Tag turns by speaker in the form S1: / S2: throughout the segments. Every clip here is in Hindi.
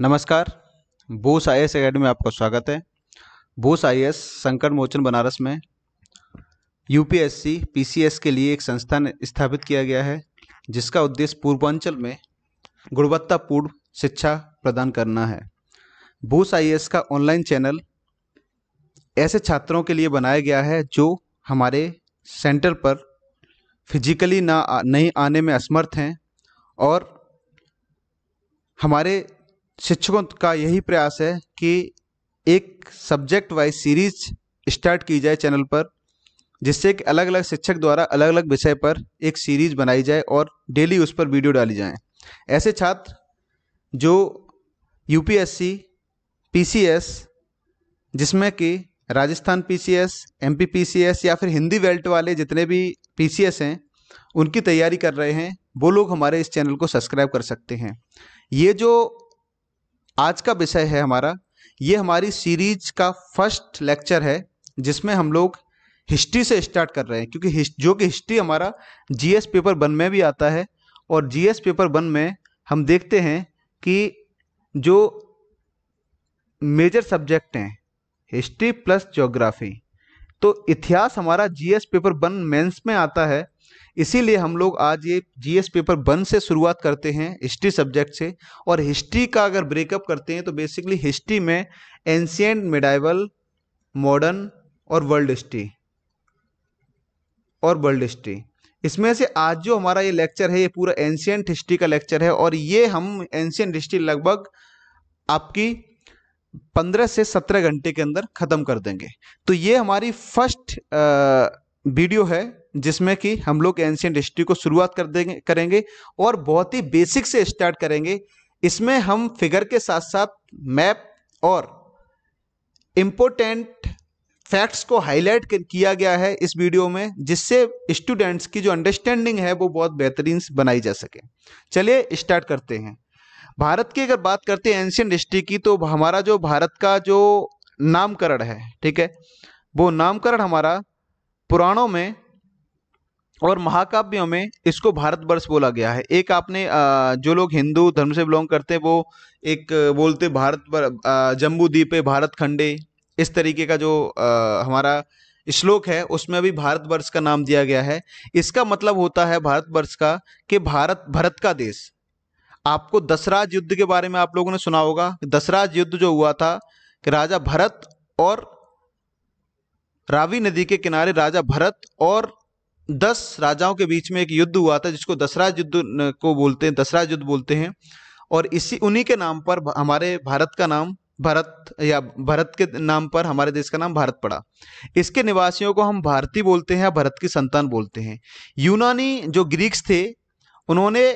S1: नमस्कार बोस आई एस अकेडमी में आपका स्वागत है बूस आई एस संकट मोचन बनारस में U P P S C C S के लिए एक संस्थान स्थापित किया गया है जिसका उद्देश्य पूर्वांचल में गुणवत्तापूर्ण शिक्षा प्रदान करना है बूस आई एस का ऑनलाइन चैनल ऐसे छात्रों के लिए बनाया गया है जो हमारे सेंटर पर फिजिकली ना नहीं आने में असमर्थ हैं और हमारे शिक्षकों का यही प्रयास है कि एक सब्जेक्ट वाइज सीरीज स्टार्ट की जाए चैनल पर जिससे कि अलग अलग शिक्षक द्वारा अलग अलग विषय पर एक सीरीज बनाई जाए और डेली उस पर वीडियो डाली जाए ऐसे छात्र जो यूपीएससी पीसीएस जिसमें कि राजस्थान पीसीएस एमपी पीसीएस या फिर हिंदी बेल्ट वाले जितने भी पीसीएस हैं उनकी तैयारी कर रहे हैं वो लोग हमारे इस चैनल को सब्सक्राइब कर सकते हैं ये जो आज का विषय है हमारा ये हमारी सीरीज का फर्स्ट लेक्चर है जिसमें हम लोग हिस्ट्री से स्टार्ट कर रहे हैं क्योंकि जो कि हिस्ट्री हमारा जीएस पेपर वन में भी आता है और जीएस पेपर वन में हम देखते हैं कि जो मेजर सब्जेक्ट हैं हिस्ट्री प्लस जोग्राफी तो इतिहास हमारा जीएस पेपर वन मेंस में आता है इसीलिए हम लोग आज ये जीएस पेपर वन से शुरुआत करते हैं हिस्ट्री सब्जेक्ट से और हिस्ट्री का अगर ब्रेकअप करते हैं तो बेसिकली हिस्ट्री में एंशियंट मेडाइवल मॉडर्न और वर्ल्ड हिस्ट्री और वर्ल्ड हिस्ट्री इसमें से आज जो हमारा ये लेक्चर है ये पूरा एंशियंट हिस्ट्री का लेक्चर है और ये हम एंशियंट हिस्ट्री लगभग आपकी पंद्रह से सत्रह घंटे के अंदर ख़त्म कर देंगे तो ये हमारी फर्स्ट वीडियो है जिसमें कि हम लोग एंशियंट हिस्ट्री को शुरुआत कर देंगे करेंगे और बहुत ही बेसिक से स्टार्ट करेंगे इसमें हम फिगर के साथ साथ मैप और इम्पोर्टेंट फैक्ट्स को हाईलाइट किया गया है इस वीडियो में जिससे स्टूडेंट्स की जो अंडरस्टैंडिंग है वो बहुत बेहतरीन बनाई जा सके चलिए स्टार्ट करते हैं भारत की अगर बात करते हैं एंशियंट हिस्ट्री की तो हमारा जो भारत का जो नामकरण है ठीक है वो नामकरण हमारा पुराणों में और महाकाव्यों में इसको भारतवर्ष बोला गया है एक आपने जो लोग हिंदू धर्म से बिलोंग करते हैं वो एक बोलते भारत जम्बू द्वीप भारत खंडे इस तरीके का जो हमारा श्लोक है उसमें भी भारतवर्ष का नाम दिया गया है इसका मतलब होता है भारतवर्ष का कि भारत भरत का देश आपको दसराज युद्ध के बारे में आप लोगों ने सुना होगा दसराज युद्ध जो हुआ था कि राजा भरत और रावी नदी के किनारे राजा भरत और दस राजाओं के बीच में एक युद्ध हुआ था जिसको दसरा युद्ध को बोलते हैं दसराज युद्ध बोलते हैं और इसी उन्हीं के नाम पर हमारे भारत का नाम भारत या भारत के नाम पर हमारे देश का नाम भारत पड़ा इसके निवासियों को हम भारतीय बोलते हैं या भारत की संतान बोलते हैं यूनानी जो ग्रीक्स थे उन्होंने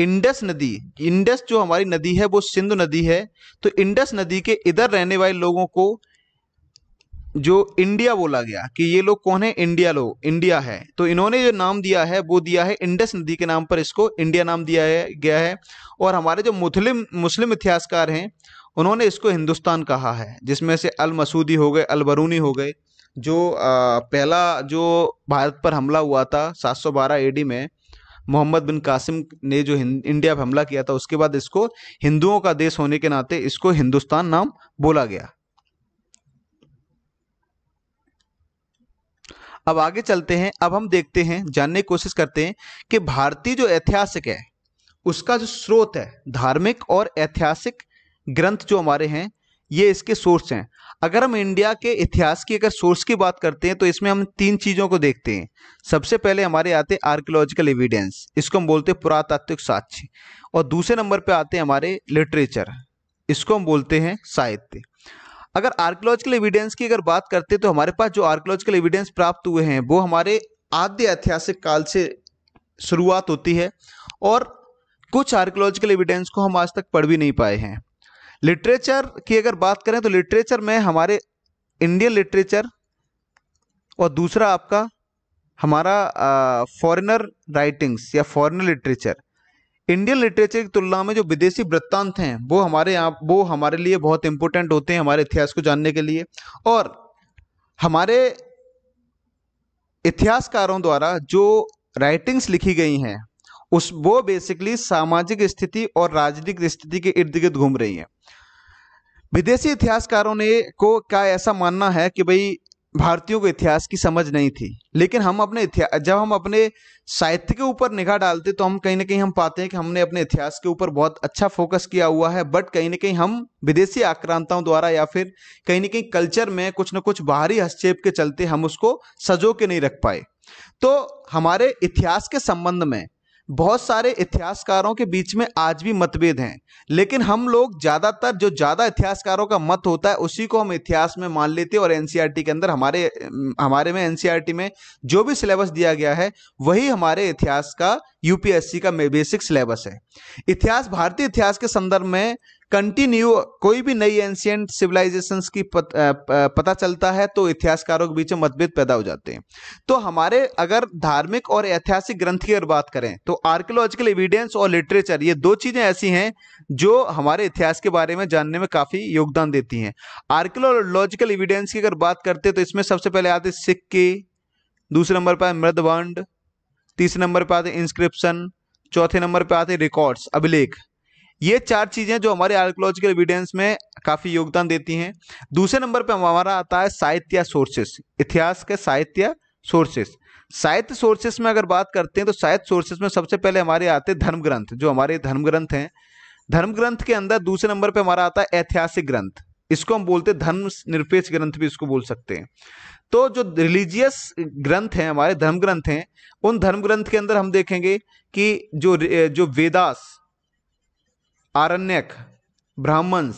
S1: इंडस नदी इंडस जो हमारी नदी है वो सिंधु नदी है तो इंडस नदी के इधर रहने वाले लोगों को जो इंडिया बोला गया कि ये लोग कौन है इंडिया लोग इंडिया है तो इन्होंने जो नाम दिया है वो दिया है इंडस नदी के नाम पर इसको इंडिया नाम दिया है, गया है और हमारे जो मुस्लिम मुस्लिम इतिहासकार हैं उन्होंने इसको हिंदुस्तान कहा है जिसमें से अल मसूदी हो गए अल बरूनी हो गए जो आ, पहला जो भारत पर हमला हुआ था सात 712 एडी में मोहम्मद बिन कासिम ने जो इंडिया पर हमला किया था उसके बाद इसको हिंदुओं का देश होने के नाते इसको हिंदुस्तान नाम बोला गया अब आगे चलते हैं अब हम देखते हैं जानने की कोशिश करते हैं कि भारतीय जो ऐतिहासिक है उसका जो स्रोत है धार्मिक और ऐतिहासिक ग्रंथ जो हमारे हैं ये इसके सोर्स हैं अगर हम इंडिया के इतिहास की अगर सोर्स की बात करते हैं तो इसमें हम तीन चीज़ों को देखते हैं सबसे पहले हमारे आते हैं आर्कियोलॉजिकल एविडेंस इसको हम बोलते हैं पुरातात्विक साक्ष्य और दूसरे नंबर पे आते हैं हमारे लिटरेचर इसको हम बोलते हैं साहित्य अगर आर्कोलॉजिकल एविडेंस की अगर बात करते तो हमारे पास जो आर्कोलॉजिकल एविडेंस प्राप्त हुए हैं वो हमारे आद्य ऐतिहासिक काल से शुरुआत होती है और कुछ आर्कोलॉजिकल एविडेंस को हम आज तक पढ़ भी नहीं पाए हैं लिटरेचर की अगर बात करें तो लिटरेचर में हमारे इंडियन लिटरेचर और दूसरा आपका हमारा फॉरेनर राइटिंग्स या फॉरेनर लिटरेचर इंडियन लिटरेचर की तुलना में जो विदेशी वृत्तांत हैं वो हमारे यहाँ वो हमारे लिए बहुत इंपॉर्टेंट होते हैं हमारे इतिहास को जानने के लिए और हमारे इतिहासकारों द्वारा जो राइटिंग्स लिखी गई हैं उस वो बेसिकली सामाजिक स्थिति और राजनीतिक स्थिति के इर्द गिर्द घूम रही हैं विदेशी इतिहासकारों ने को क्या ऐसा मानना है कि भाई भारतीयों को इतिहास की समझ नहीं थी लेकिन हम अपने इतिहास जब हम अपने साहित्य के ऊपर निगाह डालते तो हम कहीं ना कहीं हम पाते हैं कि हमने अपने इतिहास के ऊपर बहुत अच्छा फोकस किया हुआ है बट कहीं ना कहीं हम विदेशी आक्रांताओं द्वारा या फिर कहीं ना कहीं कल्चर में कुछ ना कुछ बाहरी हस्तक्षेप के चलते हम उसको सजो के नहीं रख पाए तो हमारे इतिहास के संबंध में बहुत सारे इतिहासकारों के बीच में आज भी मतभेद हैं लेकिन हम लोग ज़्यादातर जो ज़्यादा इतिहासकारों का मत होता है उसी को हम इतिहास में मान लेते हैं और एन e के अंदर हमारे हमारे में एन e में जो भी सिलेबस दिया गया है वही हमारे इतिहास का यूपीएससी का बेसिक सिलेबस है इतिहास भारतीय इतिहास के संदर्भ में कंटिन्यू कोई भी नई एंशियंट सिविलाइजेशन की पत, पता चलता है तो इतिहासकारों के बीच में मतभेद पैदा हो जाते हैं तो हमारे अगर धार्मिक और ऐतिहासिक ग्रंथ की अगर बात करें तो आर्कियोलॉजिकल एविडेंस और लिटरेचर ये दो चीज़ें ऐसी हैं जो हमारे इतिहास के बारे में जानने में काफ़ी योगदान देती हैं आर्कियोलॉजिकल एविडेंस की अगर बात करते तो इसमें सबसे पहले आते सिक्के दूसरे नंबर पर मृदवंड तीसरे नंबर पर आते इंस्क्रिप्शन चौथे नंबर पर आते रिकॉर्ड्स अभिलेख ये चार चीज़ें जो हमारे आर्कोलॉजिकल एविडेंस में काफ़ी योगदान देती हैं दूसरे नंबर पे हमारा आता है साहित्य या सोर्सेस इतिहास के साहित्य सोर्सेस साहित्य सोर्सेस में अगर बात करते हैं तो साहित्य सोर्सेस में सबसे पहले हमारे आते हैं धर्म ग्रंथ जो हमारे धर्म ग्रंथ हैं धर्म ग्रंथ के अंदर दूसरे नंबर पर हमारा आता है ऐतिहासिक ग्रंथ इसको हम बोलते हैं धर्म निरपेक्ष ग्रंथ भी इसको बोल सकते हैं तो जो रिलीजियस ग्रंथ हैं हमारे धर्म ग्रंथ हैं उन धर्म ग्रंथ के अंदर हम देखेंगे कि जो जो वेदास आरण्यक ब्राह्मण्स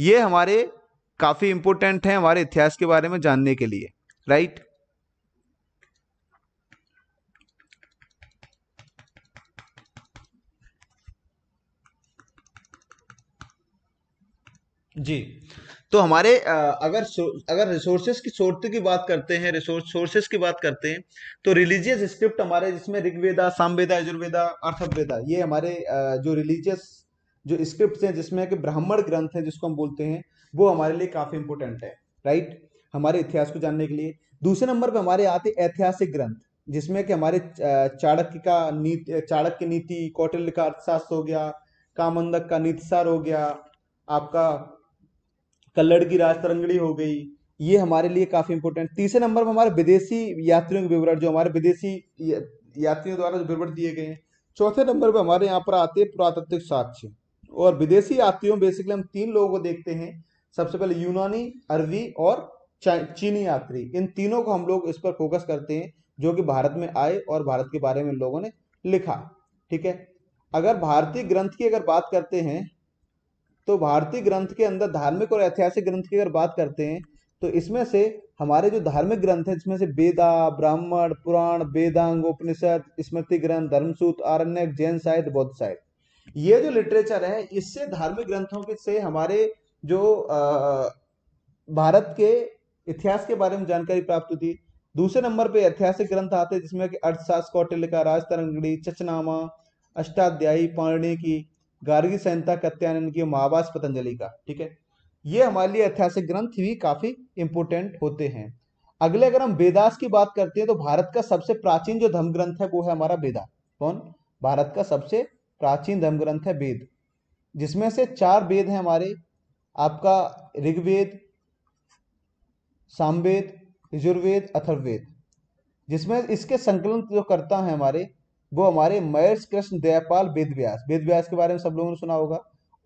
S1: ये हमारे काफ़ी इंपोर्टेंट हैं हमारे इतिहास के बारे में जानने के लिए राइट जी तो हमारे अगर अगर रिसोर्सेज की स्रोत की बात करते हैं रिसोर्स सोर्सेज की बात करते हैं तो रिलीजियस स्क्रिप्ट हमारे जिसमें ऋग्वेदा सामवेदा यजुर्वेदा अर्थवेदा ये हमारे जो रिलीजियस जो स्क्रिप्ट हैं जिसमें कि ब्राह्मण ग्रंथ है जिसको हम बोलते हैं वो हमारे लिए काफ़ी इंपोर्टेंट है राइट हमारे इतिहास को जानने के लिए दूसरे नंबर पर हमारे आते ऐतिहासिक ग्रंथ जिसमें कि हमारे चाणक्य का नीति चाणक्य की नीति कौटिल्य का अर्थशास्त्र हो गया कामंदक का नीतिसार हो गया आपका कल्लड़ की राजतरंगड़ी हो गई ये हमारे लिए काफी इंपोर्टेंट तीसरे नंबर पर हमारे विदेशी यात्रियों के विवरण जो हमारे विदेशी यात्रियों द्वारा जो विवरण दिए गए हैं चौथे नंबर पर हमारे यहाँ पर आते हैं पुरातत्विक साक्ष्य और विदेशी यात्रियों बेसिकली हम तीन लोगों को देखते हैं सबसे पहले यूनानी अरबी और चीनी यात्री इन तीनों को हम लोग इस पर फोकस करते हैं जो कि भारत में आए और भारत के बारे में लोगों ने लिखा ठीक है अगर भारतीय ग्रंथ की अगर बात करते हैं तो भारतीय ग्रंथ के अंदर धार्मिक और ऐतिहासिक ग्रंथ की अगर बात करते हैं तो इसमें से हमारे जो धार्मिक ग्रंथ हैं जिसमें से वेदा ब्राह्मण पुराण वेदांग उपनिषद स्मृति ग्रंथ धर्मसूत आरण्यक जैन साहित्य बौद्ध साहित्य ये जो लिटरेचर है इससे धार्मिक ग्रंथों के से हमारे जो भारत के इतिहास के बारे में जानकारी प्राप्त होती दूसरे नंबर पे ऐतिहासिक ग्रंथ आते हैं जिसमें अर्थशास्त्र कौटिल्य का राजतरंगड़ी चचनामा अष्टाध्यायी पाणी की गार्गी संहिता कत्यान की महावास पतंजलि का ठीक है ये हमारे लिए ऐतिहासिक ग्रंथ भी काफी इंपोर्टेंट होते हैं अगले अगर हम वेदास की बात करते हैं तो भारत का सबसे प्राचीन जो धर्म ग्रंथ है वो है हमारा वेदा कौन भारत का सबसे प्राचीन धर्मग्रंथ है वेद जिसमें से चार वेद हैं हमारे आपका ऋग्वेद सामवेद यजुर्वेद अथर्ववेद जिसमें इसके संकलन जो करता है हमारे वो हमारे मयर्स कृष्ण दयापाल वेद व्यास वेद व्यास के बारे में सब लोगों ने सुना होगा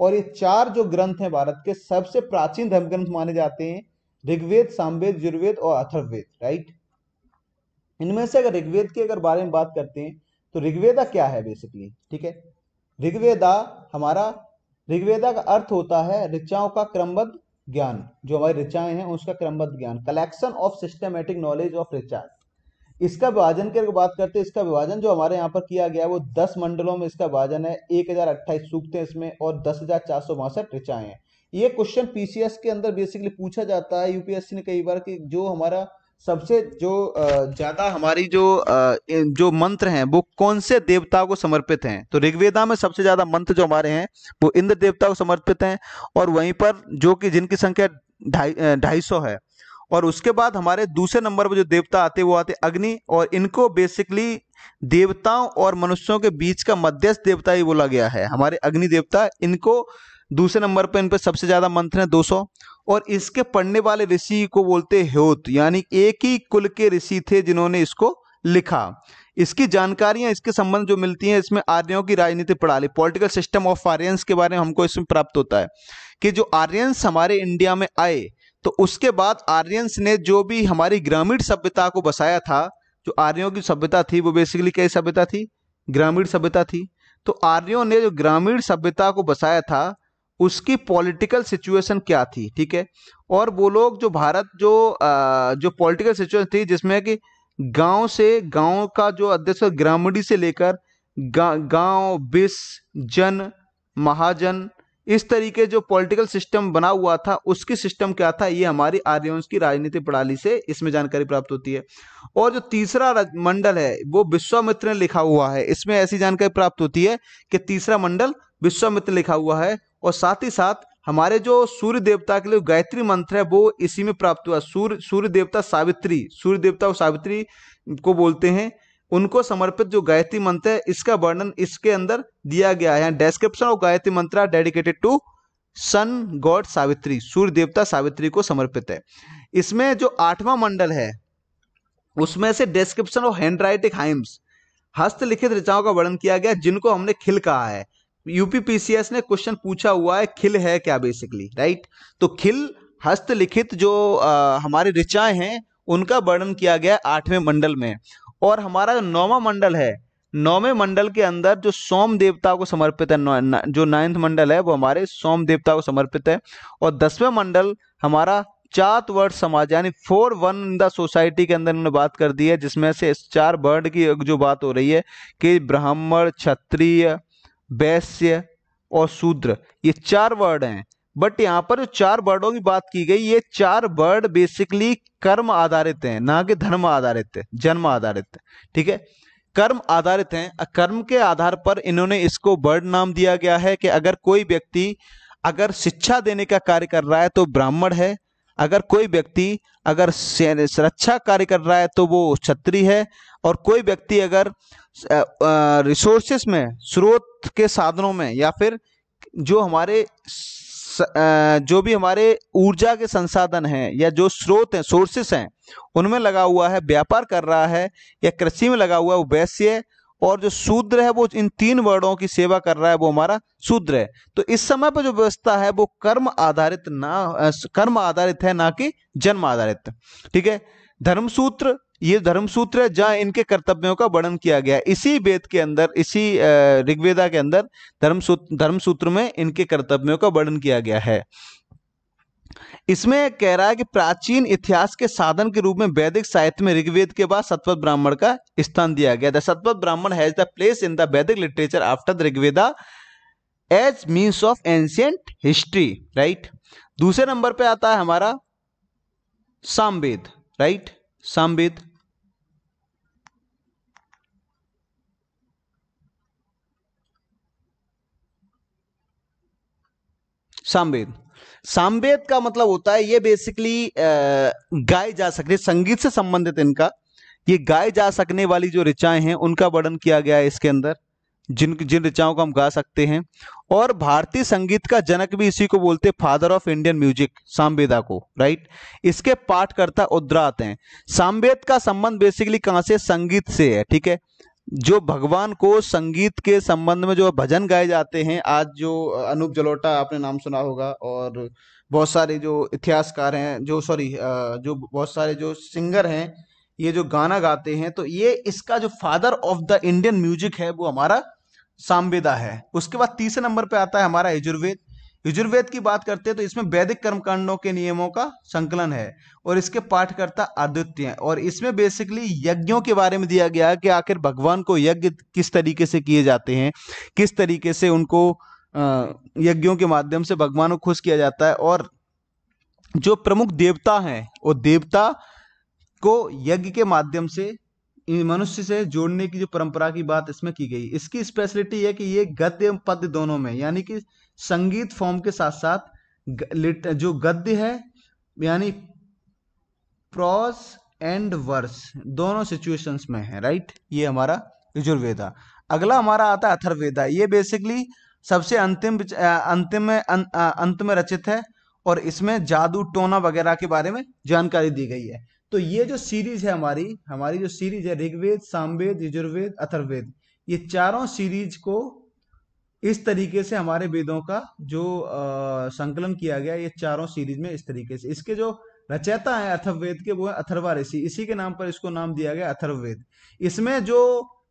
S1: और ये चार जो ग्रंथ हैं भारत के सबसे प्राचीन धर्म ग्रंथ माने जाते हैं ऋग्वेद सामवेद यजुर्वेद और अथर्ववेद राइट इनमें से अगर ऋग्वेद के अगर बारे में बात करते हैं तो ऋग्वेदा क्या है बेसिकली ठीक है ऋग्वेदा हमारा ऋग्वेदा का अर्थ होता है ऋचाओं का क्रमबद्ध ज्ञान जो हमारी ऋचाएं हैं उसका क्रमबद्ध ज्ञान collection of systematic knowledge of ऋचा इसका विभाजन की अगर बात करते हैं इसका विभाजन जो हमारे यहाँ पर किया गया वो दस मंडलों में इसका विभाजन है एक हजार अट्ठाईस सूक्त हैं इसमें और दस हजार चार सौ बासठ ऋचाएं ये क्वेश्चन पीसीएस के अंदर बेसिकली पूछा जाता है यूपीएससी ने कई बार कि जो हमारा सबसे जो ज्यादा हमारी जो जो मंत्र हैं वो कौन से देवताओं को समर्पित हैं तो ऋग्वेदा में सबसे ज्यादा मंत्र जो हमारे हैं वो इंद्र देवता को समर्पित हैं और वहीं पर जो कि जिनकी संख्या ढाई ढाई सौ है और उसके बाद हमारे दूसरे नंबर पर जो देवता आते वो आते अग्नि और इनको बेसिकली देवताओं और मनुष्यों के बीच का मध्यस्थ देवता ही बोला गया है हमारे अग्नि देवता इनको दूसरे नंबर पर इन पर सबसे ज़्यादा मंत्र हैं 200 और इसके पढ़ने वाले ऋषि को बोलते ह्योत यानी एक ही कुल के ऋषि थे जिन्होंने इसको लिखा इसकी जानकारियां इसके संबंध जो मिलती हैं इसमें आर्यों की राजनीति प्रणाली पॉलिटिकल सिस्टम ऑफ आर्यंस के बारे में हमको इसमें प्राप्त होता है कि जो आर्यंस हमारे इंडिया में आए तो उसके बाद आर्यंस ने जो भी हमारी ग्रामीण सभ्यता को बसाया था जो आर्यों की सभ्यता थी वो बेसिकली कई सभ्यता थी ग्रामीण सभ्यता थी तो आर्यों ने जो ग्रामीण सभ्यता को बसाया था उसकी पॉलिटिकल सिचुएशन क्या थी ठीक है और वो लोग जो भारत जो आ, जो पॉलिटिकल सिचुएशन थी जिसमें कि गांव से गांव का जो अध्यक्ष ग्रामीणी से लेकर गांव बिस जन महाजन इस तरीके जो पॉलिटिकल सिस्टम बना हुआ था उसकी सिस्टम क्या था ये हमारी आर्यवंश की राजनीति प्रणाली से इसमें जानकारी प्राप्त होती है और जो तीसरा मंडल है वो विश्वामित्र ने लिखा हुआ है इसमें ऐसी जानकारी प्राप्त होती है कि तीसरा मंडल विश्वामित्र लिखा हुआ है और साथ ही साथ हमारे जो सूर्य देवता के लिए गायत्री मंत्र है वो इसी में प्राप्त हुआ सूर्य सूर्य देवता सावित्री सूर्य देवता और सावित्री को बोलते हैं उनको समर्पित जो गायत्री मंत्र है इसका वर्णन इसके अंदर दिया गया है description of Gayatri mantra dedicated to sun god Savitri Surya देवता सावित्री को समर्पित है इसमें जो आठवां मंडल है उसमें से डेस्क्रिप्शन ऑफ हैंडराइटिक हाइम्स हस्तलिखित ऋचाओं का वर्णन किया गया जिनको हमने खिल कहा है यूपीपीसीएस ने क्वेश्चन पूछा हुआ है खिल है क्या बेसिकली राइट तो खिल हस्तलिखित जो आ, हमारे ऋचाएं हैं उनका वर्णन किया गया आठवें मंडल में और हमारा नौवा मंडल है नौवे मंडल के अंदर जो सोम देवता को समर्पित है न, जो नाइन्थ मंडल है वो हमारे सोम देवता को समर्पित है और दसवें मंडल हमारा चार वर्ड समाज यानी फोर वन इन द सोसाइटी के अंदर उन्होंने बात कर दी है जिसमें से चार वर्ड की जो बात हो रही है कि ब्राह्मण क्षत्रिय वैश्य और शूद्र ये चार वर्ड हैं बट यहाँ पर जो चार वर्डों की बात की गई ये चार वर्ड बेसिकली कर्म आधारित हैं ना कि धर्म आधारित है जन्म आधारित ठीक है कर्म आधारित हैं कर्म के आधार पर इन्होंने इसको वर्ड नाम दिया गया है कि अगर कोई व्यक्ति अगर शिक्षा देने का कार्य कर रहा है तो ब्राह्मण है अगर कोई व्यक्ति अगर सुरक्षा कार्य कर रहा है तो वो क्षत्रिय है और कोई व्यक्ति अगर रिसोर्सेस में स्रोत के साधनों में या फिर जो हमारे जो भी हमारे ऊर्जा के संसाधन हैं या जो स्रोत हैं सोर्सेस हैं उनमें लगा हुआ है व्यापार कर रहा है या कृषि में लगा हुआ है वो वैश्य और जो शूद्र है वो इन तीन वर्णों की सेवा कर रहा है वो हमारा शूद्र है तो इस समय पर जो व्यवस्था है वो कर्म आधारित ना कर्म आधारित है ना कि जन्म आधारित ठीक है धर्मसूत्र ये धर्मसूत्र है जहां इनके कर्तव्यों का वर्णन किया गया इसी वेद के अंदर इसी ऋग्वेदा के अंदर धर्म धर्मसूत्र में इनके कर्तव्यों का वर्णन किया गया है इसमें कह रहा है कि प्राचीन इतिहास के साधन के रूप में वैदिक साहित्य में ऋग्वेद के बाद सतपथ ब्राह्मण का स्थान दिया गया था Shatapatha Brahmana has the place in the Vedic literature after the Rigveda age means of ancient history right दूसरे नंबर पे आता है हमारा सामवेद राइट सामवेद सामवेद सामवेद का मतलब होता है ये बेसिकली गाए जा सकते संगीत से संबंधित इनका ये गाए जा सकने वाली जो ऋचाएं हैं उनका वर्णन किया गया है इसके अंदर जिन जिन ऋचाओं को हम गा सकते हैं और भारतीय संगीत का जनक भी इसी को बोलते हैं father of Indian music Samaveda को राइट इसके पाठकर्ता उद्रात हैं सामवेद का संबंध बेसिकली कहां से संगीत से है ठीक है जो भगवान को संगीत के संबंध में जो भजन गाए जाते हैं आज जो अनूप जलोटा आपने नाम सुना होगा और बहुत सारे जो इतिहासकार हैं जो सॉरी जो बहुत सारे जो सिंगर हैं ये जो गाना गाते हैं तो ये इसका जो father of the Indian music है वो हमारा सामवेदा है उसके बाद तीसरे नंबर पे आता है हमारा यजुर्वेद यजुर्वेद की बात करते हैं तो इसमें वैदिक कर्मकांडों के नियमों का संकलन है और इसके पाठकर्ता आदित्य हैं और इसमें बेसिकली यज्ञों के बारे में दिया गया है कि आखिर भगवान को यज्ञ किस तरीके से किए जाते हैं किस तरीके से उनको यज्ञों के माध्यम से भगवान को खुश किया जाता है और जो प्रमुख देवता हैं वो देवता को यज्ञ के माध्यम से मनुष्य से जोड़ने की जो परंपरा की बात इसमें की गई इसकी स्पेशलिटी है कि ये गद्य पद्य दोनों में यानी कि संगीत फॉर्म के साथ साथ जो गद्य है यानी प्रॉज एंड वर्स दोनों सिचुएशंस में है राइट ये हमारा यजुर्वेदा अगला हमारा आता है अथर्वेदा ये बेसिकली सबसे अंतिम अंतिम में अंत में रचित है और इसमें जादू टोना वगैरह के बारे में जानकारी दी गई है तो ये जो सीरीज है हमारी हमारी जो सीरीज है ऋग्वेद सामवेद यजुर्वेद अथर्वेद ये चारों सीरीज को इस तरीके से हमारे वेदों का जो संकलन किया गया ये चारों सीरीज में इस तरीके से इसके जो रचयता है अथर्ववेद के वो है अथर्वा ऋषि इसी के नाम पर इसको नाम दिया गया अथर्ववेद इसमें जो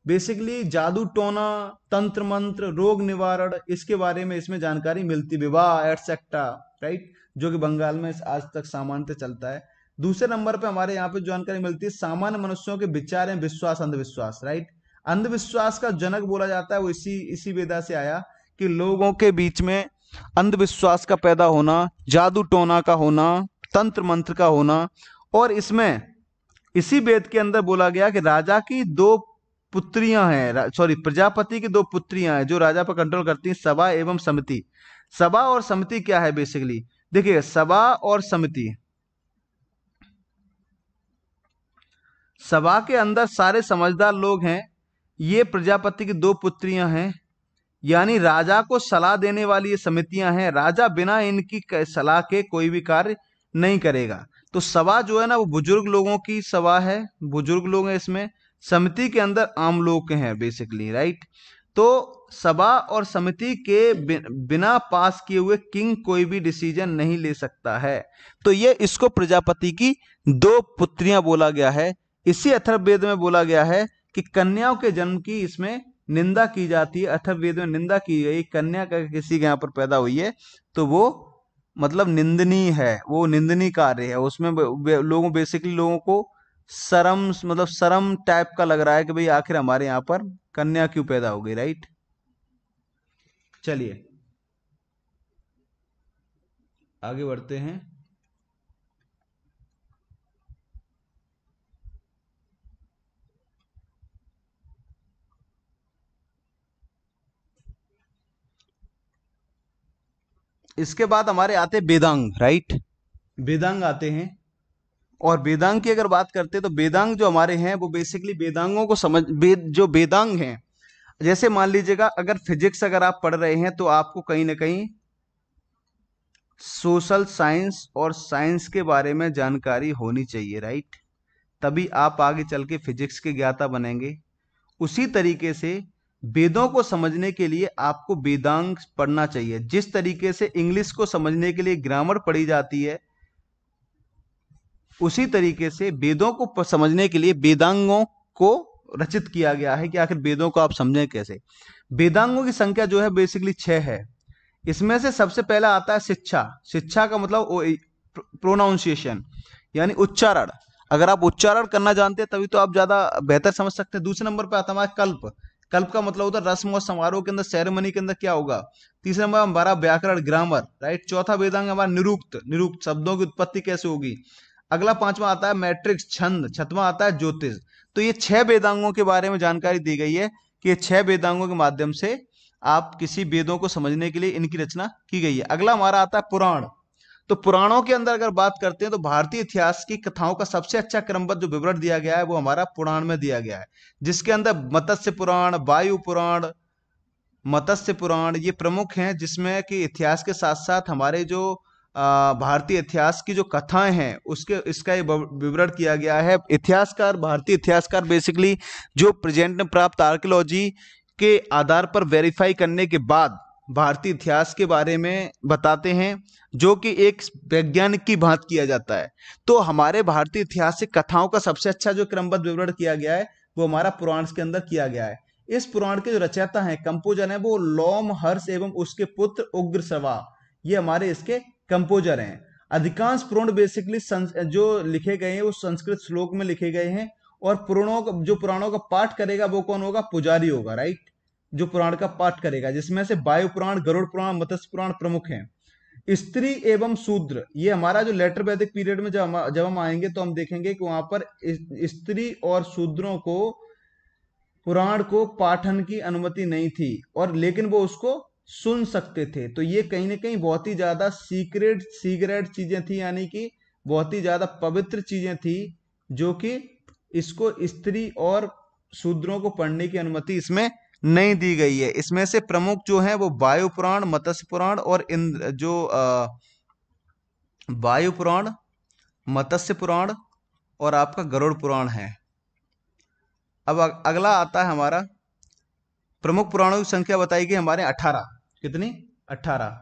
S1: बेसिकली जादू टोना तंत्र मंत्र रोग निवारण इसके बारे में इसमें जानकारी मिलती विवाह एटसेक्टा राइट जो कि बंगाल में आज तक सामान्यतः चलता है दूसरे नंबर पे हमारे यहाँ पे जानकारी मिलती है सामान्य मनुष्यों के विचार एवं विश्वास अंधविश्वास राइट अंधविश्वास का जनक बोला जाता है वो इसी इसी वेदा से आया कि लोगों के बीच में अंधविश्वास का पैदा होना जादू टोना का होना तंत्र मंत्र का होना और इसमें इसी वेद के अंदर बोला गया कि राजा की दो पुत्रियां हैं सॉरी प्रजापति की दो पुत्रियां हैं जो राजा पर कंट्रोल करती हैं सभा एवं समिति सभा और समिति क्या है बेसिकली देखिए सभा और समिति सभा के अंदर सारे समझदार लोग हैं ये प्रजापति की दो पुत्रियां हैं यानी राजा को सलाह देने वाली ये समितियां हैं राजा बिना इनकी सलाह के कोई भी कार्य नहीं करेगा तो सभा जो है ना वो बुजुर्ग लोगों की सभा है बुजुर्ग लोग हैं इसमें समिति के अंदर आम लोग के हैं बेसिकली राइट तो सभा और समिति के बिना पास किए हुए किंग कोई भी डिसीजन नहीं ले सकता है तो ये इसको प्रजापति की दो पुत्रियां बोला गया है इसी अथर्ववेद में बोला गया है कि कन्याओं के जन्म की इसमें निंदा की जाती है वेद में निंदा की गई कन्या का किसी के यहाँ पर पैदा हुई है तो वो मतलब निंदनीय है वो निंदनीय कार्य है उसमें लोगों बेसिकली लोगों को शरम मतलब शरम टाइप का लग रहा है कि भाई आखिर हमारे यहाँ पर कन्या क्यों पैदा हो गई राइट चलिए आगे बढ़ते हैं इसके बाद हमारे आते वेदांग राइट वेदांग आते हैं और वेदांग की अगर बात करते हैं तो वेदांग जो हमारे हैं वो बेसिकली वेदांगों को समझ वेद जो वेदांग हैं जैसे मान लीजिएगा अगर फिजिक्स अगर आप पढ़ रहे हैं तो आपको कहीं ना कहीं सोशल साइंस और साइंस के बारे में जानकारी होनी चाहिए राइट तभी आप आगे चल के फिजिक्स के ज्ञाता बनेंगे उसी तरीके से वेदों को समझने के लिए आपको वेदांग पढ़ना चाहिए जिस तरीके से इंग्लिश को समझने के लिए ग्रामर पढ़ी जाती है उसी तरीके से वेदों को समझने के लिए वेदांगों को रचित किया गया है कि आखिर वेदों को आप समझें कैसे वेदांगों की संख्या जो है बेसिकली छह है इसमें से सबसे पहला आता है शिक्षा शिक्षा का मतलब प्रोनाउंसिएशन यानी उच्चारण अगर आप उच्चारण करना जानते हैं तभी तो आप ज्यादा बेहतर समझ सकते हैं दूसरे नंबर पर आता है कल्प कल्प का मतलब होता है रस्म और समारोह के अंदर सेरेमनी के अंदर क्या होगा तीसरा नंबर हमारा व्याकरण ग्रामर राइट चौथा वेदांग हमारा निरुक्त निरुक्त शब्दों की उत्पत्ति कैसे होगी अगला पांचवा आता है मैट्रिक्स छंद छतवा आता है ज्योतिष तो ये छह वेदांगों के बारे में जानकारी दी गई है कि ये छह वेदांगों के माध्यम से आप किसी वेदों को समझने के लिए इनकी रचना की गई है अगला हमारा आता है पुराण तो पुराणों के अंदर अगर बात करते हैं तो भारतीय इतिहास की कथाओं का सबसे अच्छा क्रमबद्ध जो विवरण दिया गया है वो हमारा पुराण में दिया गया है जिसके अंदर मत्स्य पुराण वायु पुराण मत्स्य पुराण ये प्रमुख हैं जिसमें कि इतिहास के साथ साथ हमारे जो भारतीय इतिहास की जो कथाएं हैं उसके इसका विवरण किया गया है इतिहासकार भारतीय इतिहासकार बेसिकली जो प्रेजेंट में प्राप्त आर्कियोलॉजी के आधार पर वेरीफाई करने के बाद भारतीय इतिहास के बारे में बताते हैं जो कि एक वैज्ञानिक की बात किया जाता है तो हमारे भारतीय से कथाओं का सबसे अच्छा जो क्रमबद्ध विवरण किया गया है वो हमारा पुराण के अंदर किया गया है इस पुराण के जो रचयिता है कंपोजर है वो लोम हर्ष एवं उसके पुत्र उग्र सवा ये हमारे इसके कंपोजर हैं अधिकांश पुराण बेसिकली जो लिखे गए हैं वो संस्कृत श्लोक में लिखे गए हैं और पुराणों का जो पुराणों का पाठ करेगा वो कौन होगा पुजारी होगा राइट जो पुराण का पाठ करेगा जिसमें से वायु पुराण गरुड़ पुराण मत्स्य पुराण प्रमुख हैं स्त्री एवं शूद्र ये हमारा जो लेटर वैदिक पीरियड में जब हम जब हम आएंगे तो हम देखेंगे कि वहां पर स्त्री और शूद्रों को पुराण को पाठन की अनुमति नहीं थी और लेकिन वो उसको सुन सकते थे तो ये कहीं ना कहीं बहुत ही ज्यादा सीक्रेट सीक्रेट चीजें थी यानी कि बहुत ही ज्यादा पवित्र चीजें थी जो कि इसको स्त्री और शूद्रों को पढ़ने की अनुमति इसमें नहीं दी गई है इसमें से प्रमुख जो है वो वायु पुराण मत्स्य पुराण और इन जो वायु पुराण मत्स्य पुराण और आपका गरुड़ पुराण है अब अगला आता है हमारा प्रमुख पुराणों की संख्या बताई गई हमारे अठारह कितनी अठारह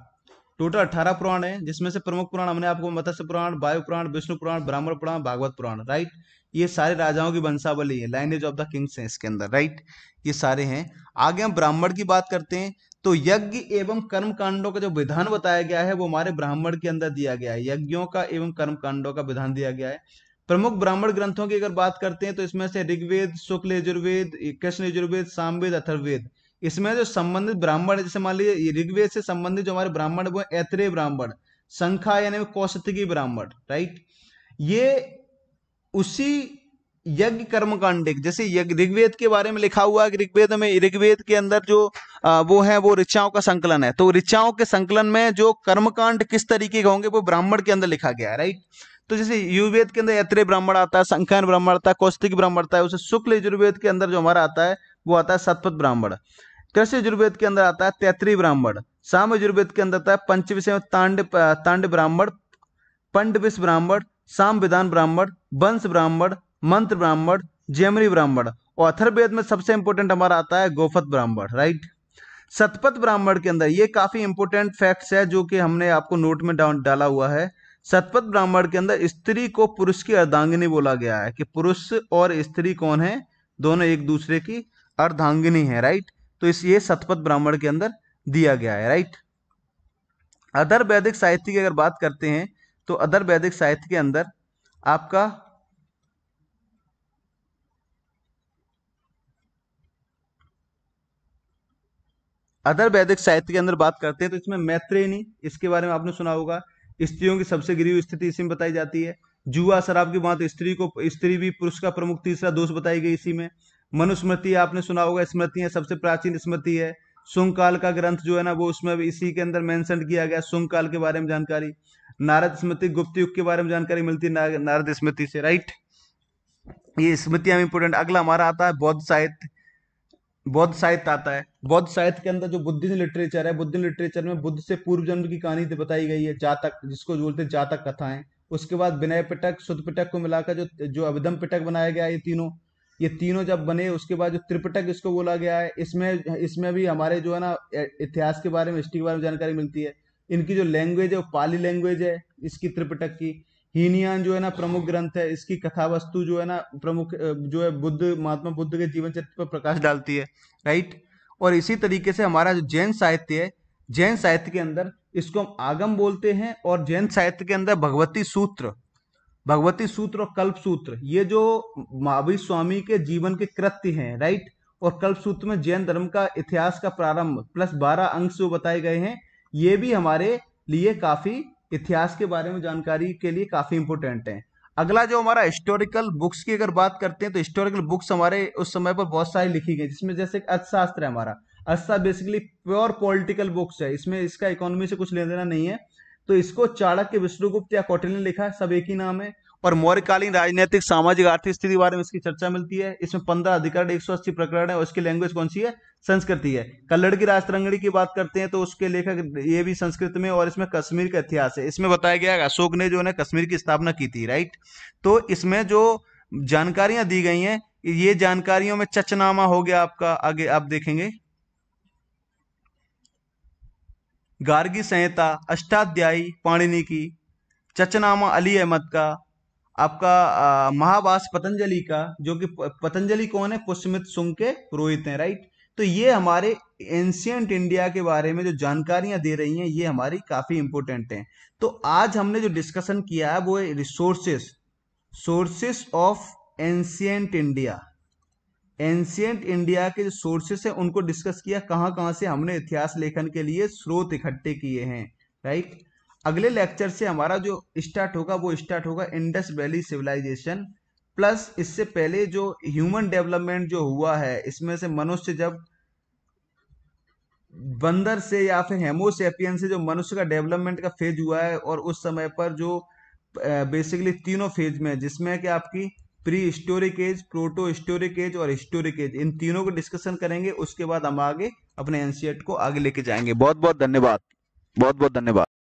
S1: टोटल अठारह पुराण है जिसमें से प्रमुख पुराण हमने आपको मत्स्य पुराण वायु पुराण विष्णु पुराण ब्राह्मण पुराण भागवत पुराण राइट ये सारे राजाओं की वंशावली है लाइनेज ऑफ द किंग्स हैं इसके अंदर राइट ये सारे हैं आगे हम ब्राह्मण की बात करते हैं तो यज्ञ एवं कर्म कांडों का जो विधान बताया गया है वो हमारे ब्राह्मण के अंदर दिया गया है यज्ञों का एवं कर्म कांडों का विधान दिया गया है प्रमुख ब्राह्मण ग्रंथों की अगर बात करते हैं तो इसमें से ऋग्वेद शुक्ल यजुर्वेद कृष्ण यजुर्वेद सामवेद अथर्वेद इसमें जो संबंधित ब्राह्मण है जैसे मान लीजिए ऋग्वेद से संबंधित जो हमारे ब्राह्मण वो ऐत्रेय ब्राह्मण संखा यानी कौशतिकी ब्राह्मण राइट ये उसी यज्ञ कर्मकांड जैसे ऋग्वेद के बारे में लिखा हुआ है ऋग्वेद में ऋग्वेद के अंदर जो आ, वो है वो ऋचाओं का संकलन है तो ऋचाओं के संकलन में जो कर्मकांड किस तरीके के होंगे वो ब्राह्मण के अंदर लिखा गया है राइट तो जैसे युवेद के अंदर यात्रे ब्राह्मण आता है संख्यान ब्राह्मण आता है कौस्तिक ब्राह्मण आता है उसे शुक्ल यजुर्वेद के अंदर जो हमारा आता है वो आता है सतपथ ब्राह्मण कृषि यजुर्वेद के अंदर आता है तैतरी ब्राह्मण साम यजुर्वेद के अंदर आता है पंचविश तांड तांड ब्राह्मण पंडविश ब्राह्मण साम विधान ब्राह्मण वंश ब्राह्मण मंत्र ब्राह्मण जेमरी ब्राह्मण और अथर्वेद में सबसे इंपोर्टेंट हमारा आता है गोफत ब्राह्मण राइट सतपथ ब्राह्मण के अंदर ये काफी इंपोर्टेंट फैक्ट्स है जो कि हमने आपको नोट में डाला हुआ है सतपथ ब्राह्मण के अंदर स्त्री को पुरुष की अर्धांगिनी बोला गया है कि पुरुष और स्त्री कौन है दोनों एक दूसरे की अर्धांगिनी है राइट तो इस ये सतपथ ब्राह्मण के अंदर दिया गया है राइट अदर वैदिक साहित्य की अगर बात करते हैं तो अदर वैदिक साहित्य के अंदर आपका अदर वैदिक साहित्य के अंदर बात करते हैं तो इसमें मैत्रेणी इसके बारे में आपने सुना होगा स्त्रियों की सबसे गिरी हुई स्थिति इसी में बताई जाती है जुआ शराब की बात तो स्त्री को स्त्री भी पुरुष का प्रमुख तीसरा दोष बताई गई इसी में मनुस्मृति आपने सुना होगा स्मृति है सबसे प्राचीन स्मृति है सुंगकाल काल का ग्रंथ जो है ना वो उसमें भी इसी के अंदर मेंशन किया गया सुंगकाल के बारे में जानकारी नारद स्मृति गुप्त युग के बारे में जानकारी मिलती है नारद स्मृति से राइट ये स्मृतियां इंपोर्टेंट अगला हमारा आता है बौद्ध साहित्य बौद्ध साहित्य आता है बौद्ध साहित्य के अंदर जो बुद्धि लिटरेचर है बुद्धि लिटरेचर में बुद्ध से पूर्व जन्म की कहानी तो बताई गई है जातक जिसको बोलते हैं जातक कथाएं उसके बाद विनय पिटक शुद्ध पिटक को मिलाकर जो जो अभिधम पिटक बनाया गया ये तीनों ये तीनों जब बने उसके बाद जो त्रिपिटक इसको बोला गया है इसमें इसमें भी हमारे जो है ना इतिहास के बारे में हिस्ट्री के बारे में जानकारी मिलती है इनकी जो लैंग्वेज है वो पाली लैंग्वेज है इसकी त्रिपिटक की हीनियान जो है ना प्रमुख ग्रंथ है इसकी कथा वस्तु जो है ना प्रमुख जो है बुद्ध महात्मा बुद्ध के जीवन चरित्र पर प्रकाश डालती है राइट और इसी तरीके से हमारा जो जैन साहित्य है जैन साहित्य के अंदर इसको हम आगम बोलते हैं और जैन साहित्य के अंदर भगवती सूत्र भगवती सूत्र और कल्प सूत्र ये जो महावीर स्वामी के जीवन के कृत्य हैं राइट और कल्प सूत्र में जैन धर्म का इतिहास का प्रारंभ प्लस बारह अंक जो बताए गए हैं ये भी हमारे लिए काफी इतिहास के बारे में जानकारी के लिए काफी इंपोर्टेंट है अगला जो हमारा हिस्टोरिकल बुक्स की अगर बात करते हैं तो हिस्टोरिकल बुक्स हमारे उस समय पर बहुत सारी लिखी गई जिसमें जैसे अर्थशास्त्र है हमारा अर्थशास्त्र बेसिकली प्योर पॉलिटिकल बुक्स है इसमें इसका इकोनॉमी से कुछ लेना देना नहीं है तो इसको चाणक्य विष्णुगुप्त या कौटिल्य ने लिखा है सब एक ही नाम है और मौर्यकालीन राजनीतिक सामाजिक आर्थिक स्थिति के बारे में इसकी चर्चा मिलती है इसमें पंद्रह अधिकरण एक सौ अस्सी प्रकरण है और इसकी लैंग्वेज कौन सी है संस्कृति है कल्लड़ की राजतरंगड़ी की बात करते हैं तो उसके लेखक ये भी संस्कृत में और इसमें कश्मीर का इतिहास है इसमें बताया गया है अशोक ने जो है कश्मीर की स्थापना की थी राइट तो इसमें जो जानकारियां दी गई हैं ये जानकारियों में चचनामा हो गया आपका आगे आप देखेंगे गार्गी संहिता अष्टाध्यायी पाणिनि की चचनामा अली अहमद का आपका महावास पतंजलि का जो कि पतंजलि कौन है पुष्मित सुंग के पुरोहित हैं राइट तो ये हमारे एंशियंट इंडिया के बारे में जो जानकारियां दे रही हैं ये हमारी काफी इंपोर्टेंट हैं तो आज हमने जो डिस्कशन किया है वो है resources sources of ancient India ancient India के जो सोर्सेस हैं उनको डिस्कस किया कहाँ कहाँ से हमने इतिहास लेखन के लिए स्रोत इकट्ठे किए हैं राइट अगले लेक्चर से हमारा जो स्टार्ट होगा वो स्टार्ट होगा इंडस वैली सिविलाइजेशन प्लस इससे पहले जो ह्यूमन डेवलपमेंट जो हुआ है इसमें से मनुष्य जब बंदर से या फिर हेमोसेपियन से जो मनुष्य का डेवलपमेंट का फेज हुआ है और उस समय पर जो बेसिकली तीनों फेज में जिसमें कि आपकी prehistoric age protohistoric age और स्टोरिक एज इन तीनों को डिस्कशन करेंगे उसके बाद हम आगे अपने एनसीएट को आगे लेके जाएंगे बहुत बहुत धन्यवाद बहुत बहुत धन्यवाद